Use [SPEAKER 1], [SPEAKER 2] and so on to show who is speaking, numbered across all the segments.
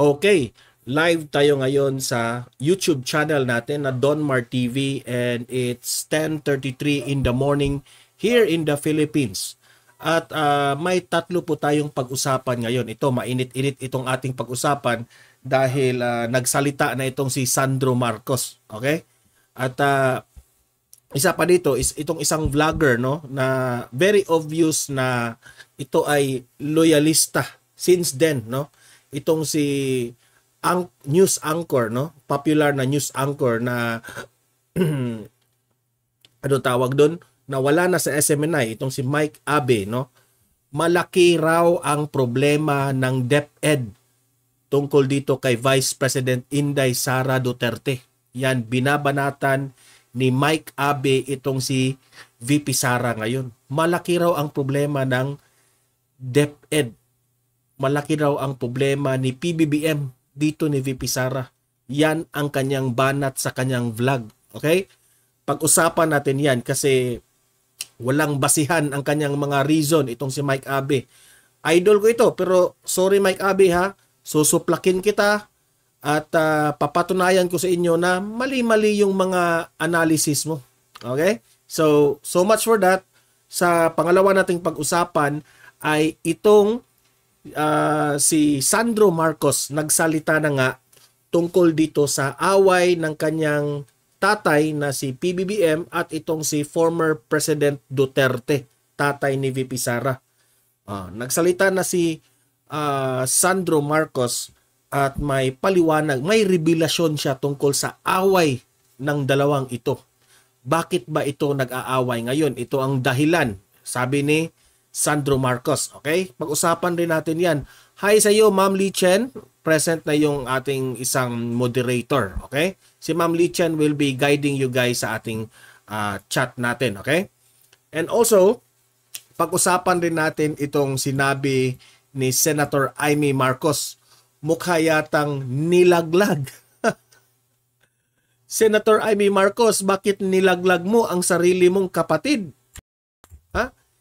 [SPEAKER 1] Okay, live tayo ngayon sa YouTube channel natin na Donmar TV and it's 10.33 in the morning here in the Philippines. At uh, may tatlo po tayong pag-usapan ngayon. Ito, mainit-init itong ating pag-usapan dahil uh, nagsalita na itong si Sandro Marcos. Okay? At uh, isa pa dito is itong isang vlogger no na very obvious na ito ay loyalista since then no itong si ang news anchor no popular na news anchor na ano tawag doon na wala na sa SMNI itong si Mike Abe no malaki raw ang problema ng DepEd tungkol dito kay Vice President Inday Sara Duterte yan binabanatan ni Mike Abe itong si VP Sara ngayon malaki raw ang problema ng DepEd malaki raw ang problema ni PBBM dito ni VP Sara. Yan ang kanyang banat sa kanyang vlog. Okay? Pag-usapan natin yan kasi walang basihan ang kanyang mga reason itong si Mike Abe. Idol ko ito pero sorry Mike Abe ha, susuplakin kita at uh, papatunayan ko sa inyo na mali-mali yung mga analysis mo. Okay? So, so much for that. Sa pangalawa nating pag-usapan ay itong uh, si Sandro Marcos nagsalita na nga tungkol dito sa away ng kanyang tatay na si PBBM at itong si former President Duterte, tatay ni VP Sara. Uh, nagsalita na si uh, Sandro Marcos at may paliwanag, may revelasyon siya tungkol sa away ng dalawang ito. Bakit ba ito nag-aaway ngayon? Ito ang dahilan. Sabi ni Sandro Marcos. Okay? Pag-usapan rin natin yan. Hi sa iyo, Ma'am Li Chen. Present na yung ating isang moderator. Okay? Si Ma'am Li Chen will be guiding you guys sa ating uh, chat natin. Okay? And also, pag-usapan rin natin itong sinabi ni Senator Amy Marcos. Mukha yatang nilaglag. Senator Amy Marcos, bakit nilaglag mo ang sarili mong kapatid?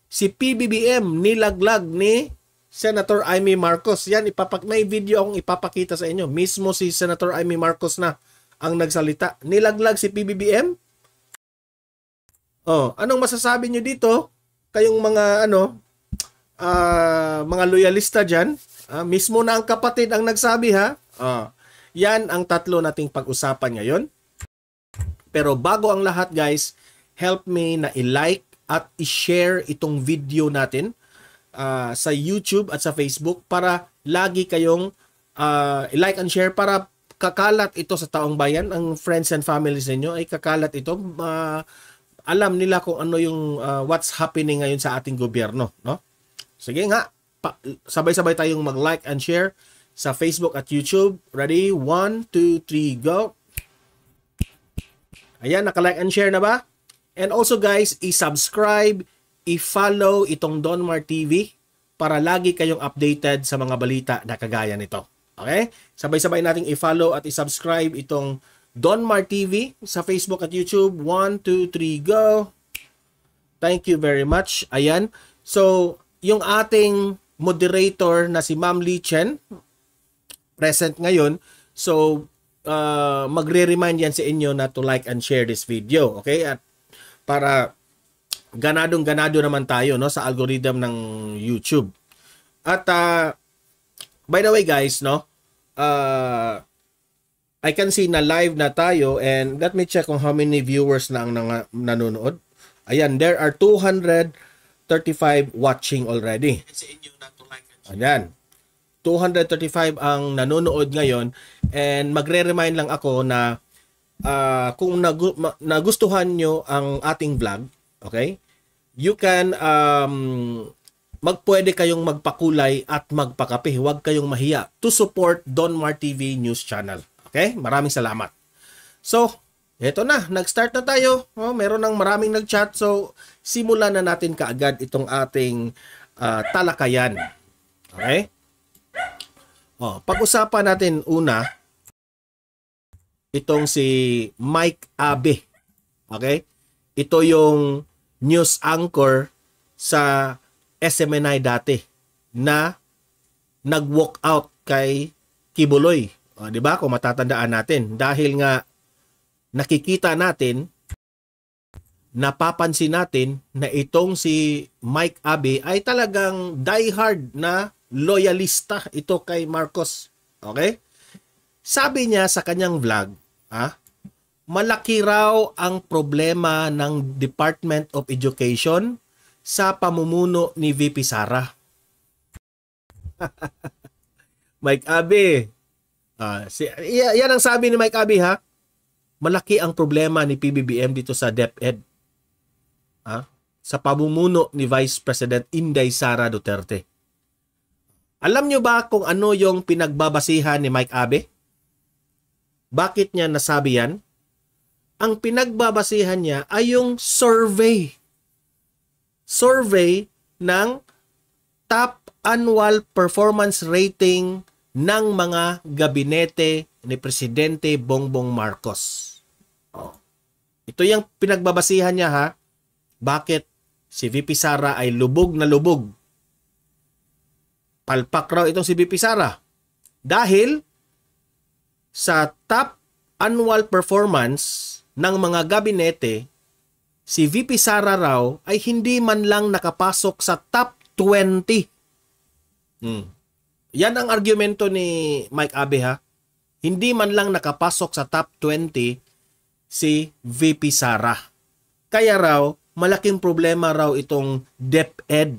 [SPEAKER 1] si PBBM nilaglag ni Senator Amy Marcos. Yan, ipapak may video akong ipapakita sa inyo. Mismo si Senator Amy Marcos na ang nagsalita. Nilaglag si PBBM? Oh, anong masasabi niyo dito? Kayong mga ano, uh, mga loyalista diyan, Uh, ah, mismo na ang kapatid ang nagsabi ha. Uh, yan ang tatlo nating pag-usapan ngayon. Pero bago ang lahat guys, help me na i-like at i-share itong video natin uh, sa YouTube at sa Facebook para lagi kayong uh, ah, like and share para kakalat ito sa taong bayan. Ang friends and families ninyo ay kakalat ito. Uh, alam nila kung ano yung uh, what's happening ngayon sa ating gobyerno. No? Sige nga, sabay-sabay tayong mag-like and share sa Facebook at YouTube. Ready? 1, 2, 3, go! Ayan, naka-like and share na ba? And also guys, i-subscribe, i-follow itong Donmar TV para lagi kayong updated sa mga balita na kagaya nito. Okay? Sabay-sabay nating i-follow at i-subscribe itong Donmar TV sa Facebook at YouTube. 1, 2, 3, go! Thank you very much. Ayan. So, yung ating moderator na si Ma'am Lee Chen, present ngayon. So, uh, magre-remind yan sa inyo na to like and share this video. Okay? At para ganadong ganado naman tayo no sa algorithm ng YouTube. At uh, by the way guys, no, uh, I can see na live na tayo and let me check kung how many viewers na ang nanonood. Ayan, there are 235 watching already. Ayan. 235 ang nanonood ngayon and magre-remind lang ako na uh, kung nagu- ma- nagustuhan nyo ang ating vlog, okay? You can um, magpwede kayong magpakulay at magpakape. Huwag kayong mahiya to support Don Mar TV News Channel. Okay? Maraming salamat. So, eto na, nag-start na tayo. Oh, meron ng maraming nag-chat. So, simulan na natin kaagad itong ating uh, talakayan. Okay? Oh, pag-usapan natin una itong si Mike Abe. Okay? Ito yung news anchor sa SMNI dati na nag-walk out kay Kibuloy. Uh, 'Di ba? Kung matatandaan natin dahil nga nakikita natin napapansin natin na itong si Mike Abe ay talagang diehard na loyalista ito kay Marcos. Okay? Sabi niya sa kanyang vlog, ha? malaki raw ang problema ng Department of Education sa pamumuno ni VP Sara. Mike Abe. Ah, si, yan ang sabi ni Mike Abe ha. Malaki ang problema ni PBBM dito sa DepEd. Ha? sa pamumuno ni Vice President Inday Sara Duterte. Alam nyo ba kung ano yung pinagbabasihan ni Mike Abe? Bakit niya nasabi yan? Ang pinagbabasihan niya ay yung survey. Survey ng top annual performance rating ng mga gabinete ni Presidente Bongbong Marcos. Oh. Ito yung pinagbabasihan niya ha. Bakit si VP Sara ay lubog na lubog? Palpak raw itong si VP Sara. Dahil sa top annual performance ng mga gabinete, si VP Sara Rao ay hindi man lang nakapasok sa top 20. Hmm. Yan ang argumento ni Mike Abe ha. Hindi man lang nakapasok sa top 20 si VP Sara. Kaya raw, malaking problema raw itong DepEd.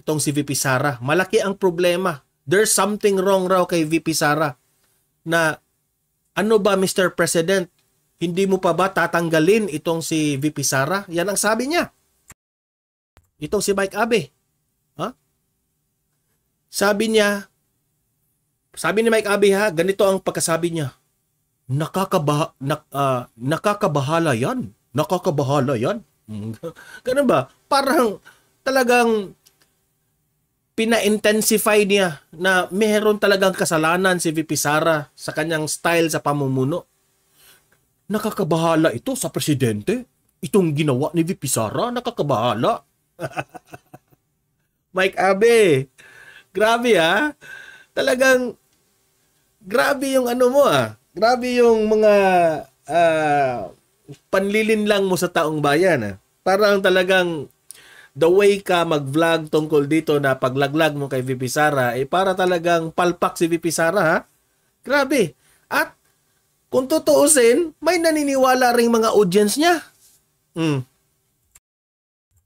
[SPEAKER 1] Itong si VP Sara. Malaki ang problema There's something wrong raw kay VP Sara na ano ba Mr. President, hindi mo pa ba tatanggalin itong si VP Sara? Yan ang sabi niya. Itong si Mike Abe. Ha? Sabi niya, sabi ni Mike Abe ha, ganito ang pagkasabi niya. Nakakaba, nak, uh, nakakabahala yan. Nakakabahala yan. Ganun ba? Parang talagang pina-intensify niya na meron talagang kasalanan si VP Sara sa kanyang style sa pamumuno. Nakakabahala ito sa presidente. Itong ginawa ni VP Sara, nakakabahala. Mike Abe, grabe ha. Talagang grabe yung ano mo ah. Grabe yung mga uh, panlilinlang mo sa taong bayan ah. Parang talagang the way ka mag-vlog tungkol dito na paglaglag mo kay VP Sara, eh para talagang palpak si VP Sara ha. Grabe. At kung tutuusin, may naniniwala ring mga audience niya. Hmm.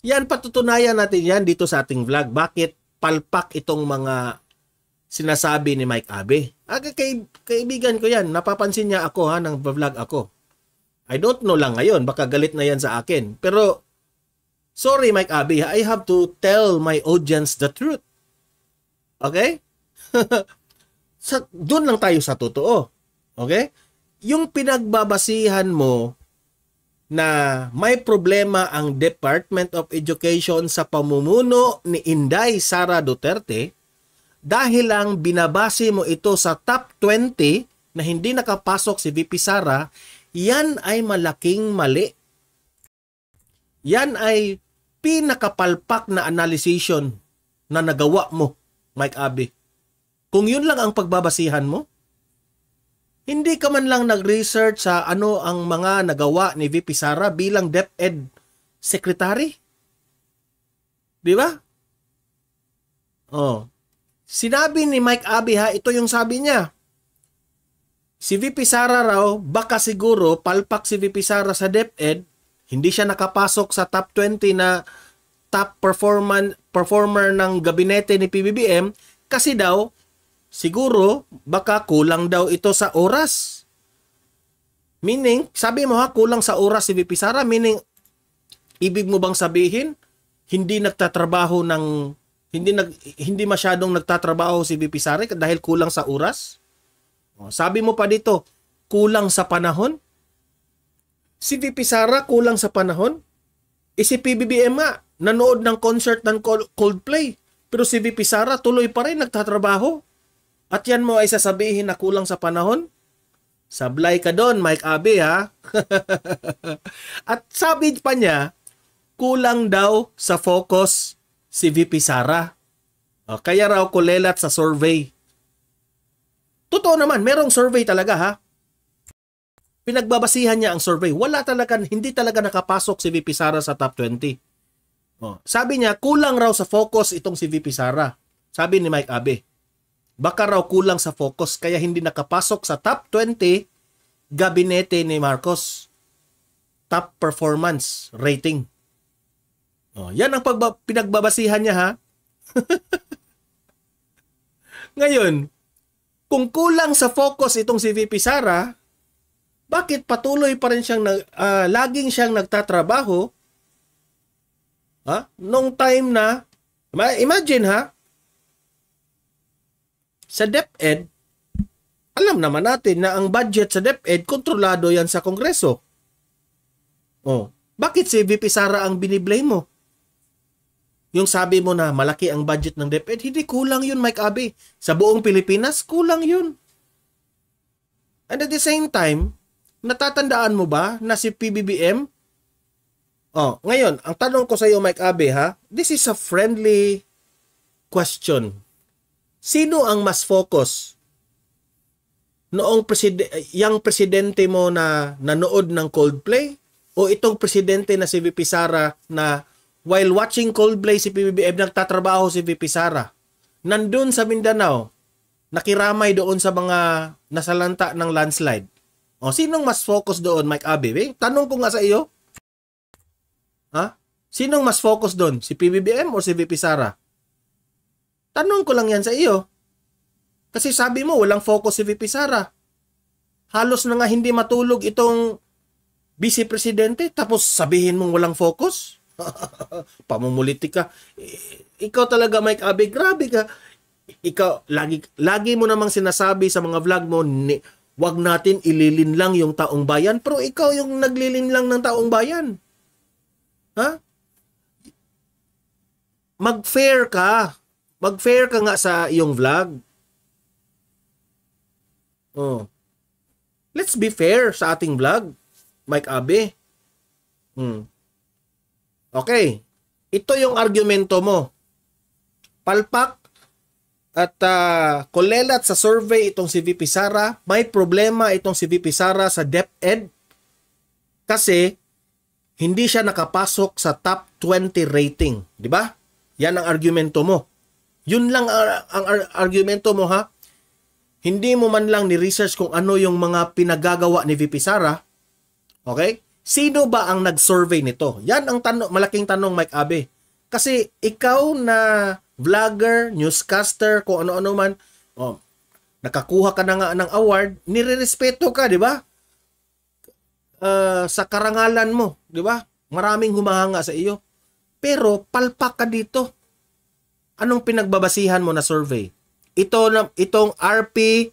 [SPEAKER 1] Yan, patutunayan natin yan dito sa ating vlog. Bakit palpak itong mga sinasabi ni Mike Abe? Aga, kay, kaibigan ko yan. Napapansin niya ako ha, nang vlog ako. I don't know lang ngayon. Baka galit na yan sa akin. Pero Sorry, Mike Abi, I have to tell my audience the truth. Okay? sa, doon lang tayo sa totoo. Okay? Yung pinagbabasihan mo na may problema ang Department of Education sa pamumuno ni Inday Sara Duterte dahil lang binabase mo ito sa top 20 na hindi nakapasok si VP Sara, yan ay malaking mali. Yan ay pinakapalpak na analyzation na nagawa mo, Mike Abe. Kung yun lang ang pagbabasihan mo, hindi ka man lang nag-research sa ano ang mga nagawa ni VP Sara bilang DepEd Secretary. Di ba? Oh. Sinabi ni Mike Abe ha, ito yung sabi niya. Si VP Sara raw, baka siguro palpak si VP Sara sa DepEd hindi siya nakapasok sa top 20 na top performan, performer ng gabinete ni PBBM kasi daw siguro baka kulang daw ito sa oras. Meaning, sabi mo ha, kulang sa oras si VP Sara. Meaning, ibig mo bang sabihin, hindi nagtatrabaho ng, hindi, nag, hindi masyadong nagtatrabaho si VP Sara dahil kulang sa oras? Sabi mo pa dito, kulang sa panahon? Si VP Sara kulang sa panahon? E si PBBM nga, nanood ng concert ng Coldplay. Pero si VP Sara tuloy pa rin nagtatrabaho. At yan mo ay sasabihin na kulang sa panahon? Sablay ka doon, Mike Abe, ha? At sabi pa niya, kulang daw sa focus si VP Sara. O, kaya raw kulelat sa survey. Totoo naman, merong survey talaga ha pinagbabasihan niya ang survey. Wala talaga, hindi talaga nakapasok si VP Sara sa top 20. Oh, sabi niya, kulang raw sa focus itong si VP Sara. Sabi ni Mike Abe, baka raw kulang sa focus kaya hindi nakapasok sa top 20 gabinete ni Marcos. Top performance rating. Oh, yan ang pinagbabasihan niya ha. Ngayon, kung kulang sa focus itong si VP Sara, bakit patuloy pa rin siyang uh, laging siyang nagtatrabaho? Ha? Noong time na imagine ha sa DepEd alam naman natin na ang budget sa DepEd kontrolado yan sa Kongreso. Oh, bakit si VP Sara ang biniblame mo? Yung sabi mo na malaki ang budget ng DepEd, hindi kulang yun Mike Abe. Sa buong Pilipinas, kulang yun. And at the same time, Natatandaan mo ba na si PBBM? Oh, ngayon, ang tanong ko sa iyo Mike Abe ha, this is a friendly question. Sino ang mas focus? Noong preside- yang presidente mo na nanood ng Coldplay o itong presidente na si VP Sara na while watching Coldplay si PBBM nagtatrabaho si VP Sara? Nandun sa Mindanao, nakiramay doon sa mga nasalanta ng landslide. O, oh, sinong mas focus doon, Mike Abebe? Tanong ko nga sa iyo. Ha? Sinong mas focus doon? Si PBBM o si VP Sara? Tanong ko lang yan sa iyo. Kasi sabi mo, walang focus si VP Sara. Halos na nga hindi matulog itong vice presidente, tapos sabihin mong walang focus? Pamumulitik ka. Ikaw talaga, Mike Abe, grabe ka. Ikaw, lagi, lagi mo namang sinasabi sa mga vlog mo, ni, wag natin ililinlang yung taong bayan, pero ikaw yung naglilin ng taong bayan. Ha? Mag-fair ka. Mag-fair ka nga sa iyong vlog. Oh. Let's be fair sa ating vlog, Mike Abe. Hmm. Okay. Ito yung argumento mo. Palpak at uh, ah, kolelat sa survey itong si VP Sara, may problema itong si VP Sara sa DepEd kasi hindi siya nakapasok sa top 20 rating, di ba? Yan ang argumento mo. Yun lang ang, ang, ang argumento mo ha. Hindi mo man lang ni-research kung ano yung mga pinagagawa ni VP Sara. Okay? Sino ba ang nag-survey nito? Yan ang tanong, malaking tanong Mike Abe. Kasi ikaw na vlogger, newscaster, kung ano-ano man, oh, nakakuha ka na nga ng award, nirerespeto ka, di ba? Uh, sa karangalan mo, di ba? Maraming humahanga sa iyo. Pero palpak ka dito. Anong pinagbabasihan mo na survey? Ito na itong RP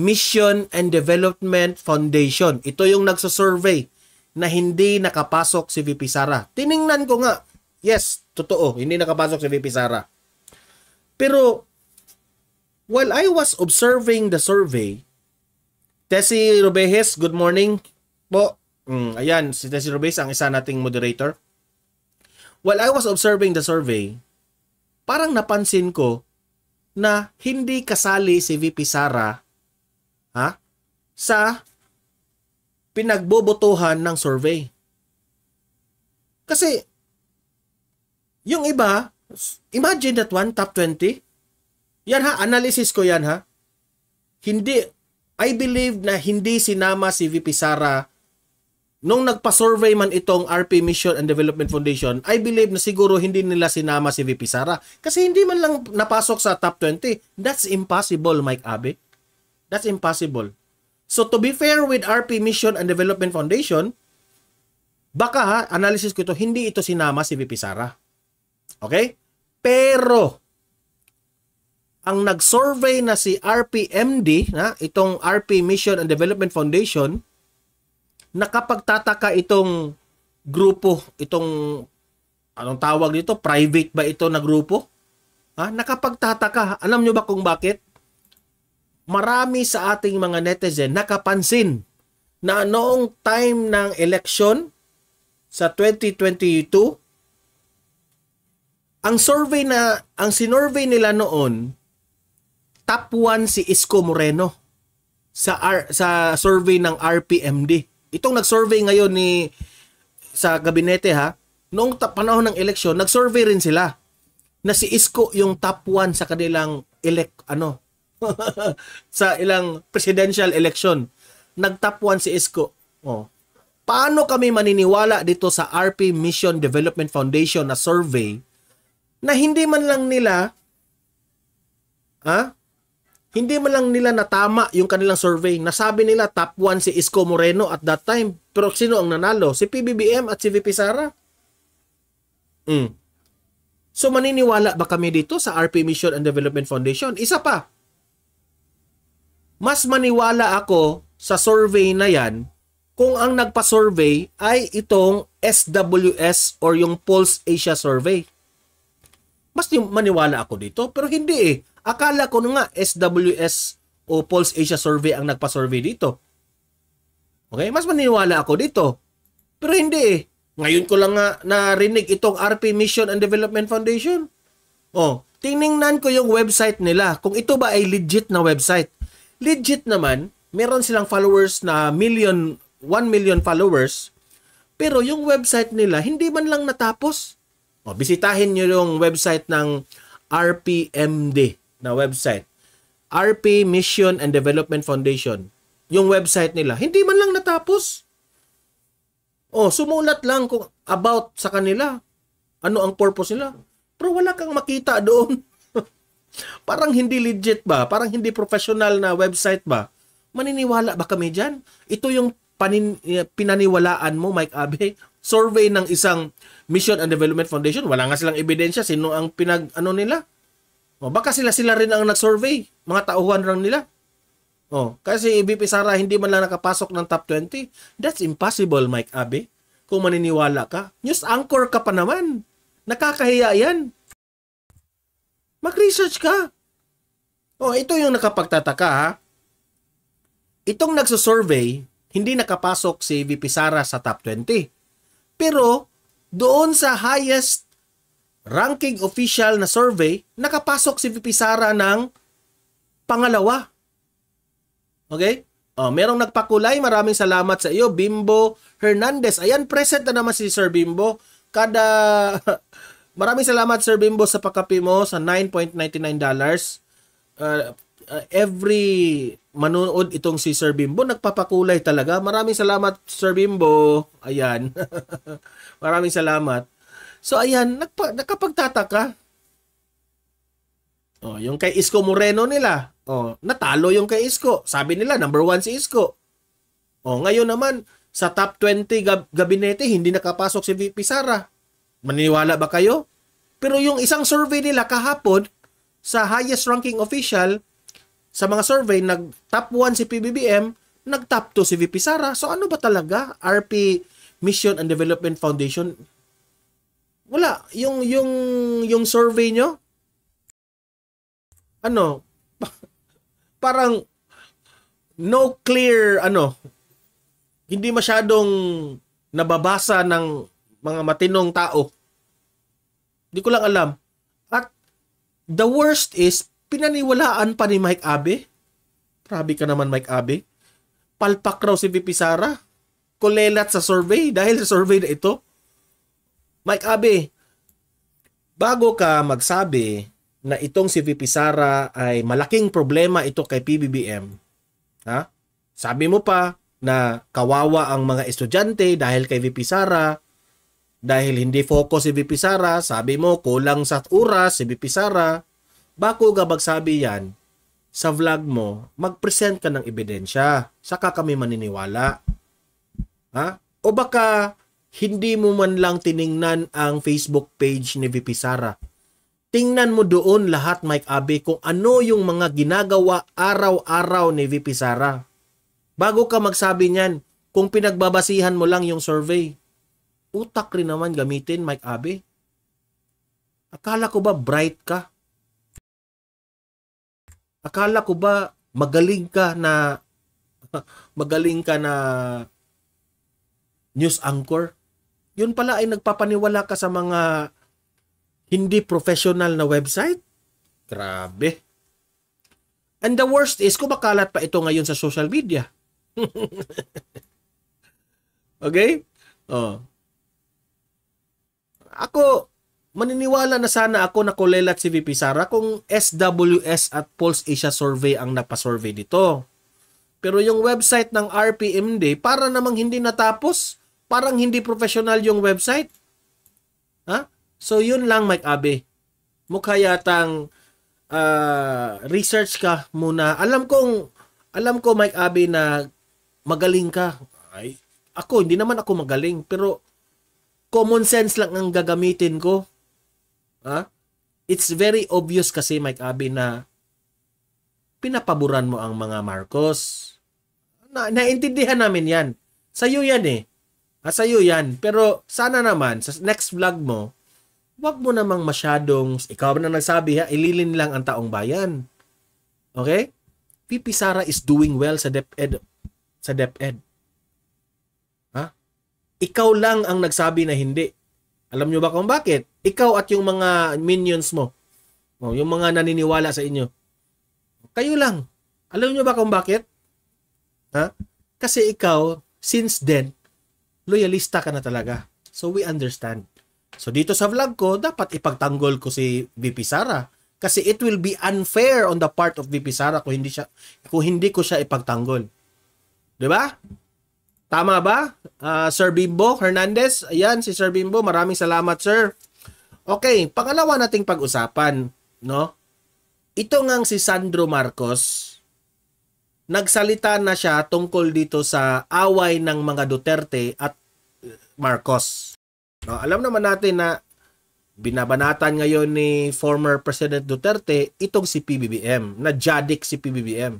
[SPEAKER 1] Mission and Development Foundation. Ito yung nagso-survey na hindi nakapasok si VP Sara. Tiningnan ko nga. Yes, totoo, hindi nakapasok si VP Sara. Pero, while I was observing the survey, Tessie Rubejes, good morning po. Mm, ayan, si Tessie Rubejes ang isa nating moderator. While I was observing the survey, parang napansin ko na hindi kasali si VP Sara ha, sa pinagbobotohan ng survey. Kasi yung iba, Imagine that one, top 20. Yan ha, analysis ko yan ha. Hindi, I believe na hindi sinama si VP Sara nung nagpa-survey man itong RP Mission and Development Foundation, I believe na siguro hindi nila sinama si VP Sara. Kasi hindi man lang napasok sa top 20. That's impossible, Mike Abe. That's impossible. So to be fair with RP Mission and Development Foundation, baka ha, analysis ko ito, hindi ito sinama si VP Sara. Okay? Pero, ang nag-survey na si RPMD, na itong RP Mission and Development Foundation, nakapagtataka itong grupo, itong anong tawag dito, private ba ito na grupo? Ha? Nakapagtataka. Alam nyo ba kung bakit? Marami sa ating mga netizen nakapansin na noong time ng election sa 2022, ang survey na ang sinurvey nila noon top 1 si Isko Moreno sa R, sa survey ng RPMD. Itong nag-survey ngayon ni sa gabinete ha, noong panahon ng eleksyon, nag-survey rin sila na si Isko yung top 1 sa kanilang elect ano sa ilang presidential election. Nag-top 1 si Isko. Oh. Paano kami maniniwala dito sa RP Mission Development Foundation na survey na hindi man lang nila ha? Hindi man lang nila natama yung kanilang survey. Nasabi nila top 1 si Isko Moreno at that time. Pero sino ang nanalo? Si PBBM at si VP Sara. Mm. So maniniwala ba kami dito sa RP Mission and Development Foundation? Isa pa. Mas maniwala ako sa survey na yan kung ang nagpa-survey ay itong SWS or yung Pulse Asia Survey. Mas maniwala ako dito. Pero hindi eh. Akala ko nga SWS o Pulse Asia Survey ang nagpa-survey dito. Okay? Mas maniwala ako dito. Pero hindi eh. Ngayon ko lang nga narinig itong RP Mission and Development Foundation. Oh, tiningnan ko yung website nila kung ito ba ay legit na website. Legit naman, meron silang followers na million, 1 million followers. Pero yung website nila, hindi man lang natapos. O, bisitahin nyo yung website ng RPMD na website. RP Mission and Development Foundation. Yung website nila. Hindi man lang natapos. O, sumulat lang kung about sa kanila. Ano ang purpose nila. Pero wala kang makita doon. Parang hindi legit ba? Parang hindi professional na website ba? Maniniwala ba kami dyan? Ito yung panin, eh, pinaniwalaan mo, Mike Abe. Survey ng isang Mission and Development Foundation, wala nga silang ebidensya sino ang pinag ano nila. O, oh, baka sila sila rin ang nag-survey, mga tauhan lang nila. Oh, kasi EBP Sara hindi man lang nakapasok ng top 20. That's impossible, Mike Abe. Kung maniniwala ka, news anchor ka pa naman. Nakakahiya 'yan. Mag-research ka. Oh, ito yung nakapagtataka ha. Itong nagsusurvey, hindi nakapasok si VP Sara sa top 20. Pero doon sa highest ranking official na survey, nakapasok si VP Sara ng pangalawa. Okay? Oh, merong nagpakulay, maraming salamat sa iyo, Bimbo Hernandez. Ayan, present na naman si Sir Bimbo. Kada maraming salamat Sir Bimbo sa pakapi mo sa 9.99 Uh, uh, every manonood itong si Sir Bimbo, nagpapakulay talaga. Maraming salamat Sir Bimbo. Ayan. Maraming salamat. So ayan, nagpa, nakapagtataka. Oh, yung kay Isko Moreno nila. Oh, natalo yung kay Isko. Sabi nila number one si Isko. Oh, ngayon naman sa top 20 gab- gabinete hindi nakapasok si VP Sara. Maniniwala ba kayo? Pero yung isang survey nila kahapon sa highest ranking official, sa mga survey, nag-top 1 si PBBM, nag-top 2 si VP Sara. So ano ba talaga RP Mission and Development Foundation? Wala. Yung, yung, yung survey nyo, ano, parang no clear, ano, hindi masyadong nababasa ng mga matinong tao. Hindi ko lang alam. At the worst is pinaniwalaan pa ni Mike Abe. Grabe ka naman Mike Abe. Palpak raw si VP Sara. Kulelat sa survey dahil sa survey na ito. Mike Abe, bago ka magsabi na itong si VP Sara ay malaking problema ito kay PBBM, ha? Sabi mo pa na kawawa ang mga estudyante dahil kay VP Sara, dahil hindi focus si VP Sara, sabi mo kulang sa oras si VP Sara, Bako ka magsabi yan sa vlog mo, mag-present ka ng ebidensya. Saka kami maniniwala. Ha? O baka hindi mo man lang tiningnan ang Facebook page ni VP Sara. Tingnan mo doon lahat Mike Abe kung ano yung mga ginagawa araw-araw ni VP Sara. Bago ka magsabi niyan, kung pinagbabasihan mo lang yung survey, utak rin naman gamitin Mike Abe. Akala ko ba bright ka? Akala ko ba magaling ka na magaling ka na news anchor? Yun pala ay nagpapaniwala ka sa mga hindi professional na website? Grabe. And the worst is, kumakalat pa ito ngayon sa social media. okay? Oh. Ako, maniniwala na sana ako na Colela at si VP Sara kung SWS at Pulse Asia Survey ang napasurvey dito. Pero yung website ng RPMD, para namang hindi natapos, parang hindi professional yung website. Ha? So yun lang Mike Abe. Mukha yatang uh, research ka muna. Alam kong alam ko Mike Abe na magaling ka. Ay, ako hindi naman ako magaling pero common sense lang ang gagamitin ko Ha? It's very obvious kasi Mike Abi na pinapaboran mo ang mga Marcos. Na naintindihan namin 'yan. Sa iyo 'yan eh. Ah, sa iyo 'yan. Pero sana naman sa next vlog mo, wag mo namang masyadong ikaw na nagsabi ha, ililin lang ang taong bayan. Okay? Pipi Sara is doing well sa DepEd. Sa DepEd. Ha? Ikaw lang ang nagsabi na hindi. Alam niyo ba kung bakit? Ikaw at yung mga minions mo. Oh, yung mga naniniwala sa inyo. Kayo lang. Alam nyo ba kung bakit? Ha? Kasi ikaw, since then, loyalista ka na talaga. So we understand. So dito sa vlog ko, dapat ipagtanggol ko si VP Sara kasi it will be unfair on the part of VP Sara kung hindi siya kung hindi ko siya ipagtanggol. 'Di ba? Tama ba? Uh, Sir Bimbo Hernandez, ayan si Sir Bimbo, maraming salamat sir. Okay, pangalawa nating pag-usapan, no? Ito ngang si Sandro Marcos, nagsalita na siya tungkol dito sa away ng mga Duterte at eh, Marcos. No, alam naman natin na binabanatan ngayon ni former President Duterte itong si PBBM, na jadik si PBBM.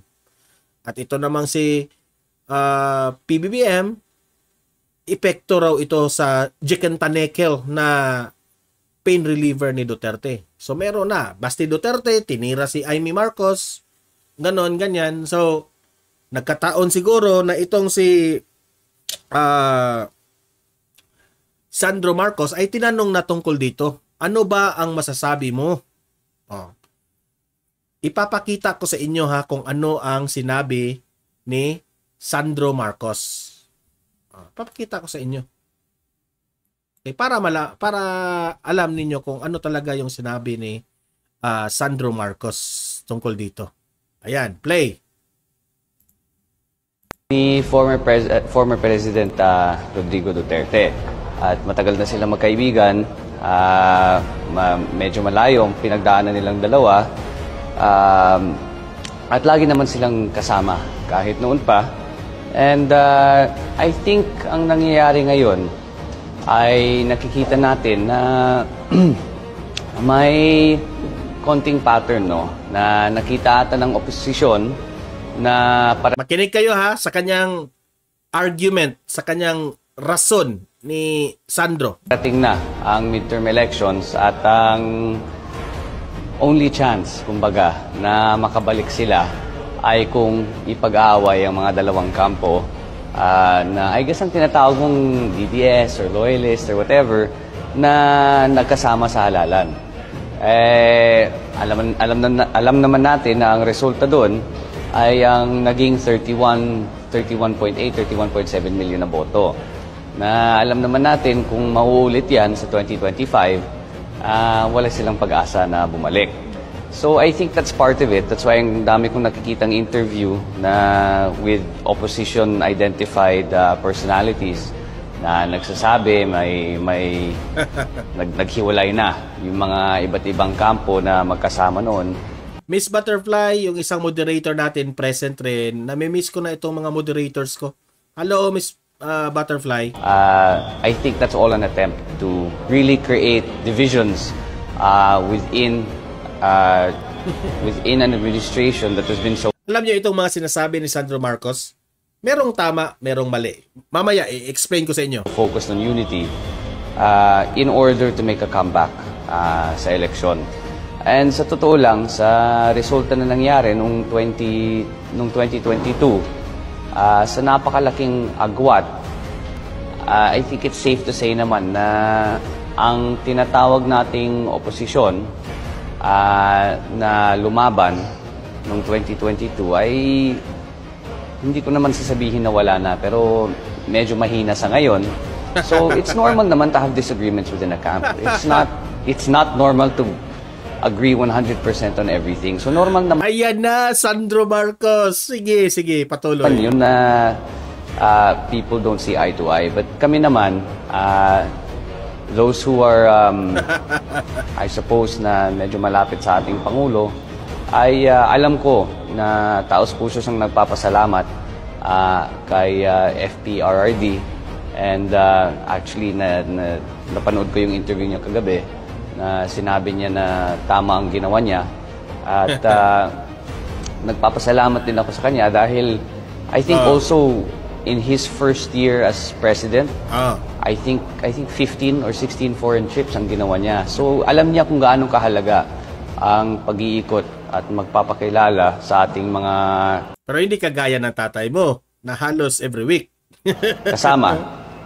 [SPEAKER 1] At ito namang si uh, ah, PBBM, epekto raw ito sa Jekentanekel na pain reliever ni Duterte. So meron na. Basti Duterte, tinira si Amy Marcos, ganon, ganyan. So, nagkataon siguro na itong si uh, Sandro Marcos ay tinanong na tungkol dito. Ano ba ang masasabi mo? Oh. Ipapakita ko sa inyo ha kung ano ang sinabi ni Sandro Marcos. Oh, papakita ko sa inyo. Okay, eh, para mala para alam ninyo kung ano talaga yung sinabi ni uh, Sandro Marcos tungkol dito. Ayan, play.
[SPEAKER 2] Ni former pres eh, former president uh, Rodrigo Duterte at matagal na silang magkaibigan, uh, ma medyo malayo ang pinagdaanan nilang dalawa. Um, at lagi naman silang kasama kahit noon pa. And uh, I think ang nangyayari ngayon ay nakikita natin na may konting pattern no na nakita ata ng oposisyon na para Makinig kayo ha sa kanyang argument, sa kanyang rason ni Sandro. Dating na ang midterm elections at ang only chance, kumbaga, na makabalik sila ay kung ipag-aaway ang mga dalawang kampo Ah, na I guess ang tinatawag mong DDS or loyalist or whatever na nagkasama sa halalan. Eh, alam, alam, alam naman natin na ang resulta doon ay ang naging 31, 31.8, 31.7 million na boto. Na alam naman natin kung mauulit yan sa 2025, uh, ah, wala silang pag-asa na bumalik. So I think that's part of it. That's why ang dami kong nakikitang interview na with opposition identified uh, personalities na nagsasabi may may nag, naghiwalay na yung mga iba't ibang kampo na magkasama noon.
[SPEAKER 1] Miss Butterfly, yung isang moderator natin present rin, nami-miss ko na itong mga moderators ko. Hello, Miss uh, Butterfly.
[SPEAKER 2] Uh, I think that's all an attempt to really create divisions
[SPEAKER 1] uh, within uh, within an administration that has been so... Alam niyo itong mga sinasabi ni Sandro Marcos, merong tama, merong mali. Mamaya, i-explain ko sa inyo. Focus on unity uh, in order to make a comeback
[SPEAKER 2] uh, sa election. And sa totoo lang, sa resulta na nangyari nung, 20, nung 2022, uh, sa napakalaking agwat, uh, I think it's safe to say naman na ang tinatawag nating oposisyon uh, na lumaban noong 2022 ay hindi ko naman sasabihin na wala na, pero medyo mahina sa ngayon. So, it's normal naman to have disagreements within a camp. It's not, it's not normal to agree 100% on everything. So, normal naman. Ayan na, Sandro Marcos. Sige, sige, patuloy. Yun na uh, people don't see eye to eye. But kami naman, uh, those who are, um, I suppose, na medyo malapit sa ating Pangulo, ay uh, alam ko na taos puso siyang nagpapasalamat uh, kay uh, FPRRD. And uh, actually, na, na, napanood ko yung interview niya kagabi na sinabi niya na tama ang ginawa niya. At uh, nagpapasalamat din ako sa kanya dahil I think uh, also in his first year as president, uh, I think, I think 15 or 16 foreign trips ang ginawa niya. So alam niya kung gaano kahalaga ang pag-iikot at magpapakilala sa ating mga...
[SPEAKER 1] Pero hindi kagaya ng tatay mo na halos every week. kasama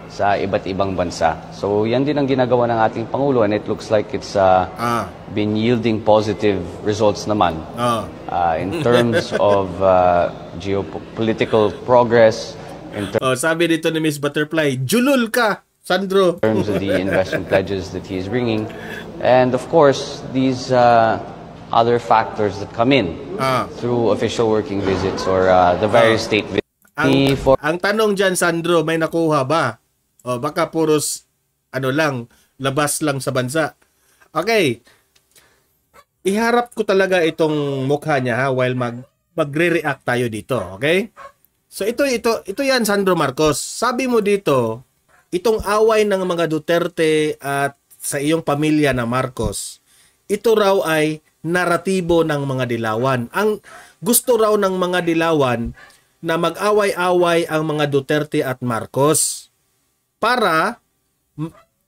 [SPEAKER 2] sa iba't ibang bansa. So yan din ang ginagawa ng ating Pangulo and it looks like it's uh, ah. been yielding positive results naman ah. uh, in terms of uh, geopolitical progress. In oh, sabi dito ni Miss Butterfly, julul ka! Sandro. In terms of the investment pledges that he is bringing. And of course, these uh, other factors that come in ah. through official working visits or
[SPEAKER 1] uh, the ah. various ah. state visits. Ang, ang tanong dyan, Sandro, may nakuha ba? O baka puros, ano lang, labas lang sa bansa. Okay. Iharap ko talaga itong mukha niya ha while mag magre-react tayo dito, okay? So ito ito ito 'yan Sandro Marcos. Sabi mo dito, Itong away ng mga Duterte at sa iyong pamilya na Marcos, ito raw ay naratibo ng mga dilawan. Ang gusto raw ng mga dilawan na mag-away-away ang mga Duterte at Marcos para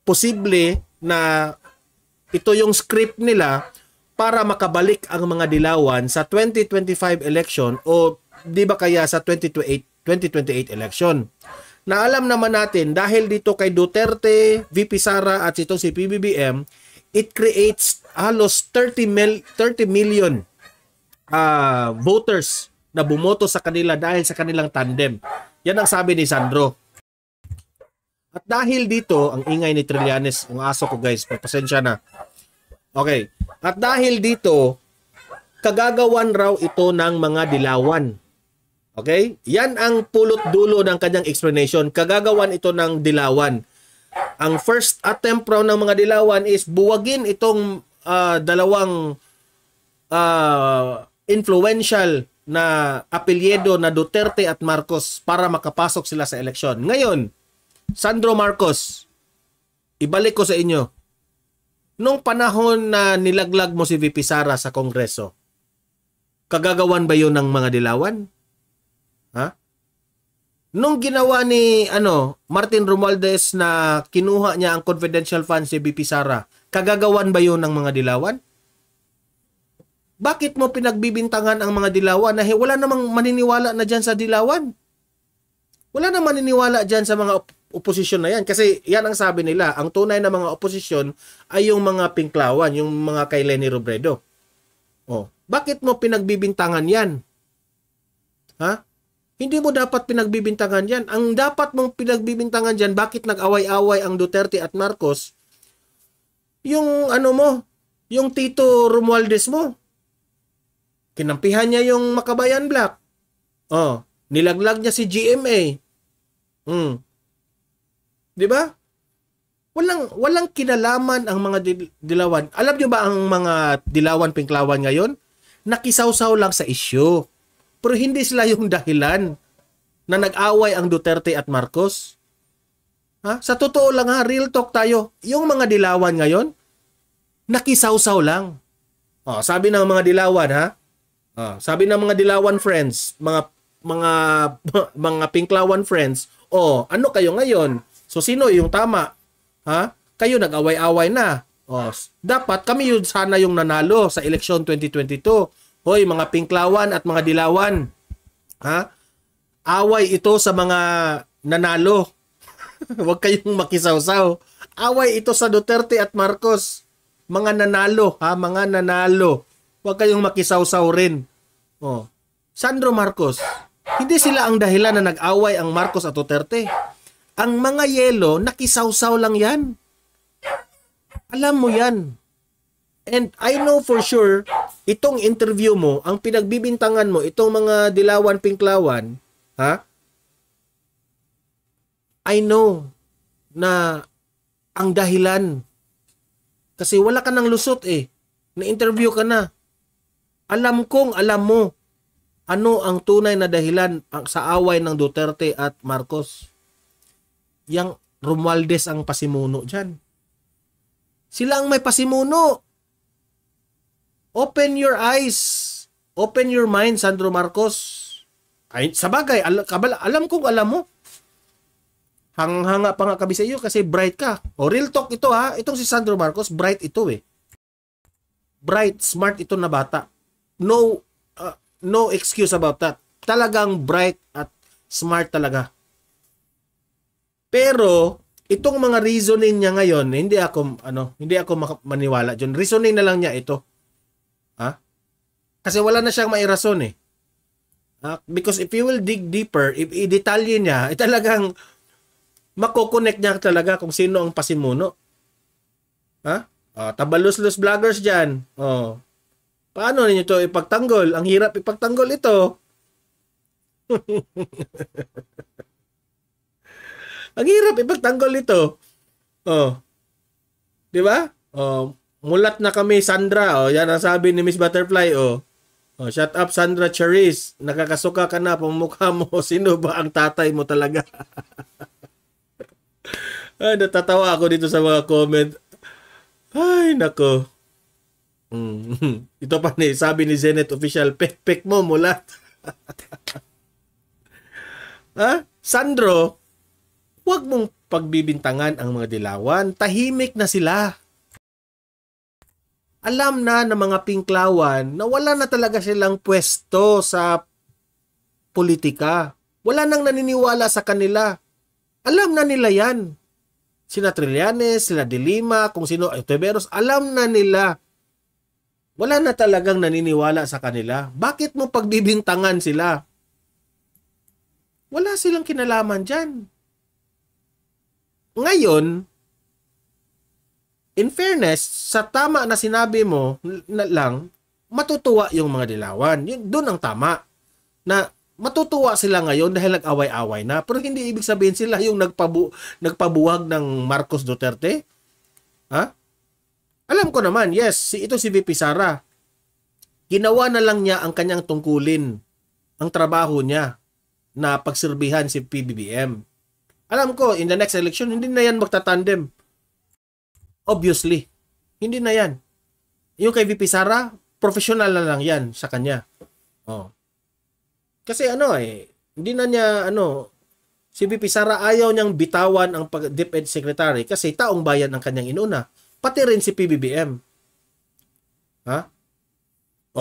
[SPEAKER 1] posible na ito yung script nila para makabalik ang mga dilawan sa 2025 election o di ba kaya sa 2028 2028 election na alam naman natin dahil dito kay Duterte, VP Sara at ito si PBBM, it creates halos 30, mil, 30 million uh, voters na bumoto sa kanila dahil sa kanilang tandem. Yan ang sabi ni Sandro. At dahil dito, ang ingay ni Trillanes, ang aso ko guys, pasensya na. Okay. At dahil dito, kagagawan raw ito ng mga dilawan Okay? Yan ang pulot dulo ng kanyang explanation. Kagagawan ito ng dilawan. Ang first attempt raw ng mga dilawan is buwagin itong uh, dalawang uh, influential na apelyido na Duterte at Marcos para makapasok sila sa eleksyon. Ngayon, Sandro Marcos, ibalik ko sa inyo. Nung panahon na nilaglag mo si VP Sara sa Kongreso, kagagawan ba yon ng mga dilawan? Ha? Nung ginawa ni ano Martin Romualdez na kinuha niya ang confidential funds si BP Sara, kagagawan ba 'yon ng mga dilawan? Bakit mo pinagbibintangan ang mga dilawan na wala namang maniniwala na diyan sa dilawan? Wala namang maniniwala diyan sa mga op- oposisyon na yan. Kasi yan ang sabi nila, ang tunay na mga oposisyon ay yung mga pinklawan, yung mga kay Lenny Robredo. Oh, bakit mo pinagbibintangan yan? Ha? Hindi mo dapat pinagbibintangan yan. Ang dapat mong pinagbibintangan dyan, bakit nag-away-away ang Duterte at Marcos, yung ano mo, yung Tito Romualdez mo, kinampihan niya yung Makabayan Black. Oh, nilaglag niya si GMA. Hmm. 'Di ba? Walang walang kinalaman ang mga dilawan. Alam niyo ba ang mga dilawan pinklawan ngayon? Nakisawsaw lang sa issue. Pero hindi sila yung dahilan na nag-away ang Duterte at Marcos. Ha? Sa totoo lang ha, real talk tayo. Yung mga dilawan ngayon, nakisawsaw lang. O, oh, sabi ng mga dilawan ha. Oh, sabi ng mga dilawan friends, mga mga mga pinklawan friends, o oh, ano kayo ngayon? So sino yung tama? Ha? Kayo nag-away-away na. O, oh, dapat kami yun sana yung nanalo sa election 2022. Hoy, mga pinklawan at mga dilawan. Ha? Away ito sa mga nanalo. Huwag kayong makisawsaw. Away ito sa Duterte at Marcos. Mga nanalo, ha? Mga nanalo. Huwag kayong makisawsaw rin. Oh. Sandro Marcos, hindi sila ang dahilan na nag-away ang Marcos at Duterte. Ang mga yelo, nakisawsaw lang yan. Alam mo yan. And I know for sure itong interview mo, ang pinagbibintangan mo, itong mga dilawan pinklawan, ha? I know na ang dahilan kasi wala ka ng lusot eh. Na-interview ka na. Alam kong alam mo ano ang tunay na dahilan sa away ng Duterte at Marcos. Yang Romualdez ang pasimuno dyan. Sila ang may pasimuno. Open your eyes. Open your mind, Sandro Marcos. Ay, sabagay, al- kabal, alam kong alam mo. Hanghanga pa nga kami sa iyo kasi bright ka. O real talk ito ha, itong si Sandro Marcos, bright ito eh. Bright, smart ito na bata. No uh, no excuse about that. Talagang bright at smart talaga. Pero itong mga reasoning niya ngayon, hindi ako ano, hindi ako maniwala diyan. Reasoning na lang niya ito kasi wala na siyang mairason eh. Uh, because if you will dig deeper, if i-detalye niya, eh, talagang makokonect niya talaga kung sino ang pasimuno. Ha? Uh, ah, tabalos-los vloggers dyan. Oh. Paano ninyo to ipagtanggol? Ang hirap ipagtanggol ito. ang hirap ipagtanggol ito. Oh. 'Di ba? Oh, mulat na kami Sandra. Oh, yan ang sabi ni Miss Butterfly. Oh. Oh, shut up Sandra Cheris. Nakakasuka ka na pamukha mo. Sino ba ang tatay mo talaga? Ay, natatawa ako dito sa mga comment. Ay, nako. Mm. Ito pa ni, sabi ni Zenith official, pekpek mo mula. ha? Sandro, huwag mong pagbibintangan ang mga dilawan. Tahimik na sila alam na ng mga pinklawan na wala na talaga silang pwesto sa politika. Wala nang naniniwala sa kanila. Alam na nila yan. Sina Trillanes, sina Dilima, kung sino, Eteveros, alam na nila. Wala na talagang naniniwala sa kanila. Bakit mo pagbibintangan sila? Wala silang kinalaman dyan. Ngayon, in fairness, sa tama na sinabi mo na lang, matutuwa yung mga dilawan. Yun, doon ang tama. Na matutuwa sila ngayon dahil nag-away-away na. Pero hindi ibig sabihin sila yung nagpabu nagpabuwag ng Marcos Duterte. Ha? Alam ko naman, yes, si ito si VP Sara. Ginawa na lang niya ang kanyang tungkulin, ang trabaho niya na pagserbihan si PBBM. Alam ko, in the next election, hindi na yan magtatandem Obviously, hindi na yan. Yung kay VP Sara, professional na lang yan sa kanya. Oh. Kasi ano eh, hindi na niya ano, si VP Sara ayaw niyang bitawan ang pag DepEd Secretary kasi taong bayan ang kanyang inuna. Pati rin si PBBM. Ha?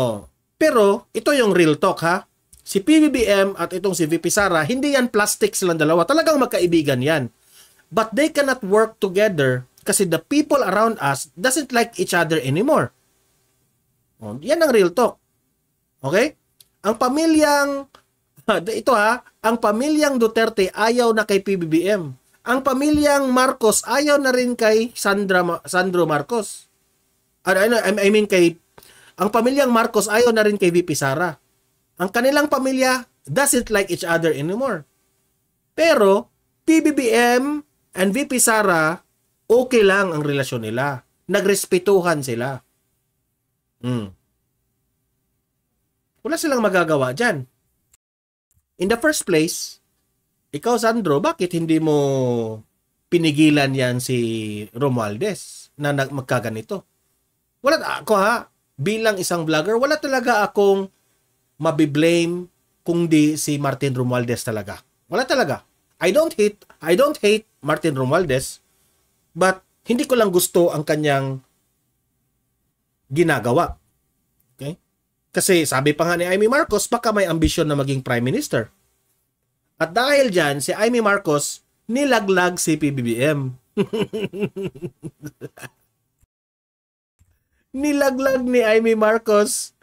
[SPEAKER 1] Oh. Pero ito yung real talk ha. Si PBBM at itong si VP Sara, hindi yan plastic silang dalawa. Talagang magkaibigan yan. But they cannot work together kasi the people around us doesn't like each other anymore. O, oh, yan ang real talk. Okay? Ang pamilyang, ito ha, ang pamilyang Duterte ayaw na kay PBBM. Ang pamilyang Marcos ayaw na rin kay Sandra, Sandro Marcos. Ano, ano, I mean kay, ang pamilyang Marcos ayaw na rin kay VP Sara. Ang kanilang pamilya doesn't like each other anymore. Pero, PBBM and VP Sara okay lang ang relasyon nila. Nagrespetuhan sila. Mm. Wala silang magagawa dyan. In the first place, ikaw Sandro, bakit hindi mo pinigilan yan si Romualdez na magkaganito? Wala ako ha, bilang isang vlogger, wala talaga akong mabiblame kundi si Martin Romualdez talaga. Wala talaga. I don't hate I don't hate Martin Romualdez But hindi ko lang gusto ang kanyang ginagawa. Okay? Kasi sabi pa nga ni Amy Marcos, baka may ambisyon na maging prime minister. At dahil dyan, si Amy Marcos nilaglag si PBBM. nilaglag ni Amy Marcos